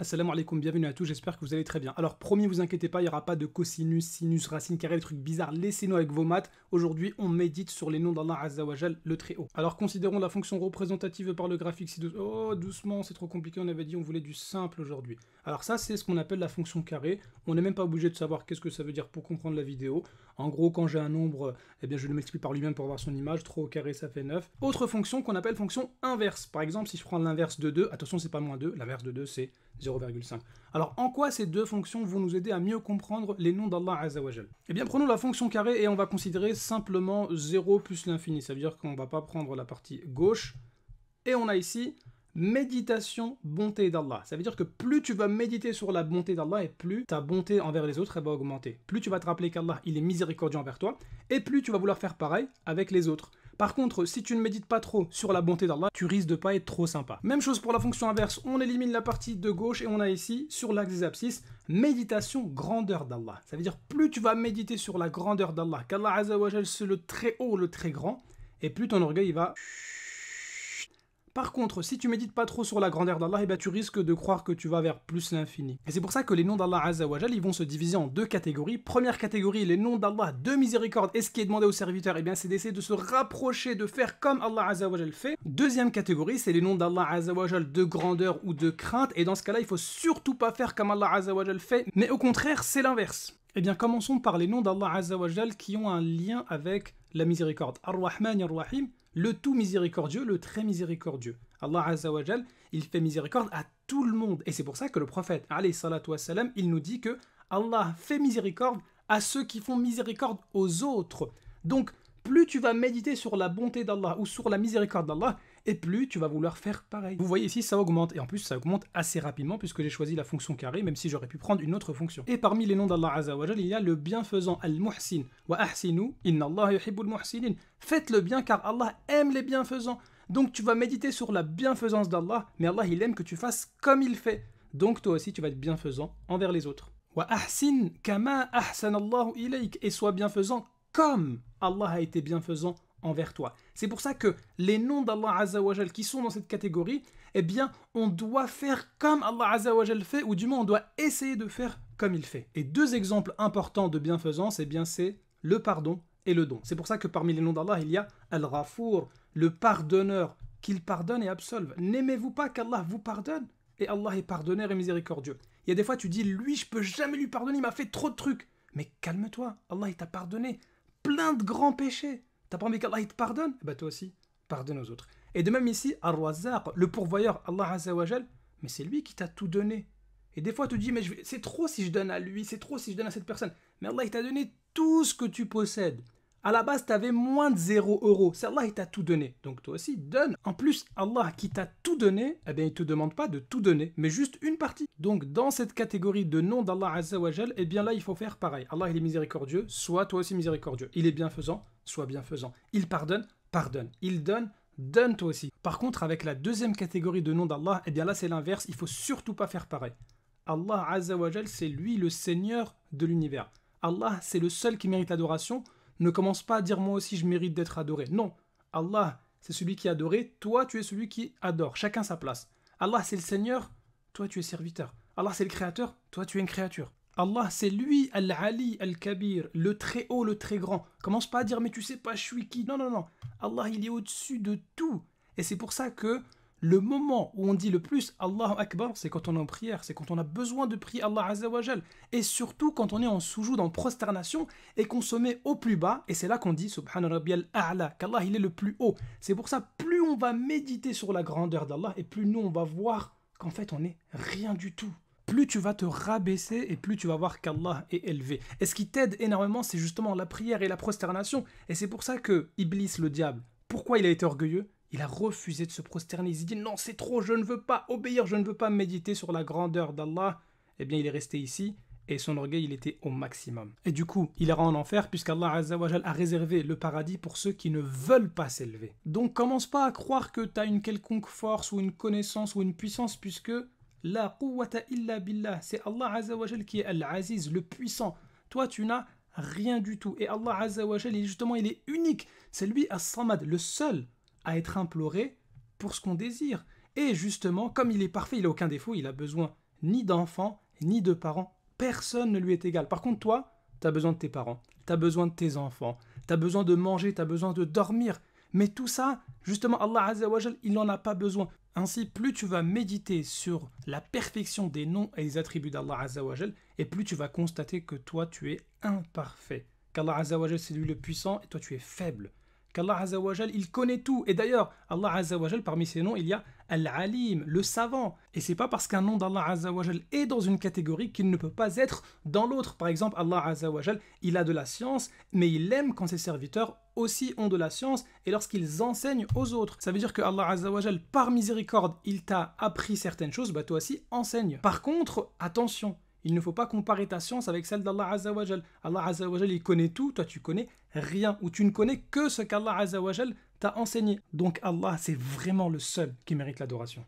Assalamu alaikum, bienvenue à tous, j'espère que vous allez très bien. Alors promis, vous inquiétez pas, il n'y aura pas de cosinus, sinus, racine carrée, des trucs bizarres, laissez-nous avec vos maths. Aujourd'hui, on médite sur les noms d'Allah Azzawajal, le très haut. Alors considérons la fonction représentative par le graphique si Oh, doucement, c'est trop compliqué, on avait dit on voulait du simple aujourd'hui. Alors ça, c'est ce qu'on appelle la fonction carrée. On n'est même pas obligé de savoir qu'est-ce que ça veut dire pour comprendre la vidéo. En gros, quand j'ai un nombre, eh bien je le multiplie par lui-même pour avoir son image, 3 au carré, ça fait 9. Autre fonction qu'on appelle fonction inverse. Par exemple, si je prends l'inverse de 2, attention, c'est pas moins 2, l'inverse de 2, c'est 0,5. Alors en quoi ces deux fonctions vont nous aider à mieux comprendre les noms d'Allah Azzawajal Eh bien prenons la fonction carrée et on va considérer simplement 0 plus l'infini. Ça veut dire qu'on ne va pas prendre la partie gauche. Et on a ici méditation bonté d'Allah. Ça veut dire que plus tu vas méditer sur la bonté d'Allah et plus ta bonté envers les autres va augmenter. Plus tu vas te rappeler qu'Allah il est miséricordieux envers toi et plus tu vas vouloir faire pareil avec les autres. Par contre, si tu ne médites pas trop sur la bonté d'Allah, tu risques de pas être trop sympa. Même chose pour la fonction inverse, on élimine la partie de gauche et on a ici, sur l'axe des abscisses, méditation grandeur d'Allah. Ça veut dire plus tu vas méditer sur la grandeur d'Allah, qu'Allah Jal, c'est le très haut, le très grand, et plus ton orgueil va par contre, si tu médites pas trop sur la grandeur d'Allah, eh ben, tu risques de croire que tu vas vers plus l'infini. Et c'est pour ça que les noms d'Allah Azawajal ils vont se diviser en deux catégories. Première catégorie, les noms d'Allah de miséricorde. Et ce qui est demandé aux serviteurs, et eh bien c'est d'essayer de se rapprocher, de faire comme Allah Jal fait. Deuxième catégorie, c'est les noms d'Allah Azawajal de grandeur ou de crainte. Et dans ce cas-là, il faut surtout pas faire comme Allah Jal fait, mais au contraire, c'est l'inverse. Et eh bien, commençons par les noms d'Allah Azawajal qui ont un lien avec la miséricorde. Ar-Rahman, Ar-Rahim, le tout miséricordieux, le très miséricordieux. Allah Azzawajal, il fait miséricorde à tout le monde. Et c'est pour ça que le prophète, wassalam, il nous dit que Allah fait miséricorde à ceux qui font miséricorde aux autres. Donc, plus tu vas méditer sur la bonté d'Allah ou sur la miséricorde d'Allah, et plus tu vas vouloir faire pareil. Vous voyez ici, ça augmente, et en plus ça augmente assez rapidement puisque j'ai choisi la fonction carrée, même si j'aurais pu prendre une autre fonction. Et parmi les noms d'Allah il y a le bienfaisant Al-Muhsin, wa ahsinu, inna Allah yuhibbul muhsinin. Faites le bien car Allah aime les bienfaisants. Donc tu vas méditer sur la bienfaisance d'Allah, mais Allah il aime que tu fasses comme il fait. Donc toi aussi tu vas être bienfaisant envers les autres. Wa ahsin kama ahsan ilayk et sois bienfaisant comme Allah a été bienfaisant envers toi. C'est pour ça que les noms d'Allah Azawajal qui sont dans cette catégorie, eh bien, on doit faire comme Allah Azawajal fait, ou du moins on doit essayer de faire comme il fait. Et deux exemples importants de bienfaisance, eh bien, c'est le pardon et le don. C'est pour ça que parmi les noms d'Allah, il y a Al-Rafour, le pardonneur, qu'il pardonne et absolve. N'aimez-vous pas qu'Allah vous pardonne Et Allah est pardonneur et miséricordieux. Il y a des fois, tu dis, lui, je peux jamais lui pardonner, il m'a fait trop de trucs. Mais calme-toi, Allah, il t'a pardonné plein de grands péchés. T'as pas envie qu'Allah te pardonne eh bien, toi aussi, pardonne aux autres. Et de même ici, Ar-Razzaq, le pourvoyeur, Allah Jal, mais c'est lui qui t'a tout donné. Et des fois, tu te dis, mais c'est trop si je donne à lui, c'est trop si je donne à cette personne. Mais Allah, il t'a donné tout ce que tu possèdes. À la base, tu avais moins de 0 euros. C'est Allah, qui t'a tout donné. Donc toi aussi, donne. En plus, Allah qui t'a tout donné, eh bien, il te demande pas de tout donner, mais juste une partie. Donc dans cette catégorie de nom d'Allah Azzawajal, eh bien là, il faut faire pareil. Allah, il est miséricordieux, soit toi aussi miséricordieux. Il est bienfaisant, soit bienfaisant. Il pardonne, pardonne. Il donne, donne toi aussi. Par contre, avec la deuxième catégorie de nom d'Allah, eh bien là, c'est l'inverse. Il faut surtout pas faire pareil. Allah Azzawajal, c'est lui le Seigneur de l'univers. Allah, c'est le seul qui mérite l'adoration ne commence pas à dire moi aussi je mérite d'être adoré. Non, Allah, c'est celui qui est adoré, toi tu es celui qui adore, chacun sa place. Allah c'est le Seigneur, toi tu es serviteur. Allah c'est le Créateur, toi tu es une créature. Allah c'est lui, Al-Ali, Al-Kabir, le très haut, le très grand. Commence pas à dire mais tu sais pas je suis qui. Non, non, non. Allah il est au-dessus de tout. Et c'est pour ça que le moment où on dit le plus Allahu Akbar, c'est quand on est en prière, c'est quand on a besoin de prier Allah Azzawajal. Et surtout quand on est en soujoud, en prosternation, et qu'on se met au plus bas, et c'est là qu'on dit Subhan Rabbiyal A'la, qu'Allah il est le plus haut. C'est pour ça, plus on va méditer sur la grandeur d'Allah, et plus nous on va voir qu'en fait on n'est rien du tout plus tu vas te rabaisser et plus tu vas voir qu'Allah est élevé. Et ce qui t'aide énormément, c'est justement la prière et la prosternation. Et c'est pour ça que Iblis, le diable, pourquoi il a été orgueilleux il a refusé de se prosterner. Il s'est dit non, c'est trop, je ne veux pas obéir, je ne veux pas méditer sur la grandeur d'Allah. Eh bien, il est resté ici et son orgueil, il était au maximum. Et du coup, il rendu en enfer puisqu'Allah a réservé le paradis pour ceux qui ne veulent pas s'élever. Donc, commence pas à croire que tu as une quelconque force ou une connaissance ou une puissance puisque la quwwata illa billah, c'est Allah qui est al-aziz, le puissant. Toi, tu n'as rien du tout. Et Allah Azzawajal, justement, il est unique. C'est lui, As-Samad, le seul à être imploré pour ce qu'on désire. Et justement, comme il est parfait, il n'a aucun défaut, il a besoin ni d'enfants, ni de parents. Personne ne lui est égal. Par contre, toi, tu as besoin de tes parents, tu as besoin de tes enfants, tu as besoin de manger, tu as besoin de dormir. Mais tout ça, justement, Allah Azzawajal, il n'en a pas besoin. Ainsi, plus tu vas méditer sur la perfection des noms et des attributs d'Allah Azzawajal, et plus tu vas constater que toi, tu es imparfait. Qu'Allah Azzawajal, c'est lui le puissant, et toi, tu es faible qu'Allah Azzawajal, il connaît tout. Et d'ailleurs, Allah Azzawajal, parmi ses noms, il y a Al-Alim, le savant. Et c'est pas parce qu'un nom d'Allah Azzawajal est dans une catégorie qu'il ne peut pas être dans l'autre. Par exemple, Allah Azzawajal, il a de la science, mais il aime quand ses serviteurs aussi ont de la science et lorsqu'ils enseignent aux autres. Ça veut dire que Allah Azzawajal, par miséricorde, il t'a appris certaines choses, bah toi aussi enseigne. Par contre, attention, il ne faut pas comparer ta science avec celle d'Allah Azzawajal. Allah Azzawajal, il connaît tout, toi tu connais rien, ou tu ne connais que ce qu'Allah Azzawajal t'a enseigné. Donc Allah, c'est vraiment le seul qui mérite l'adoration.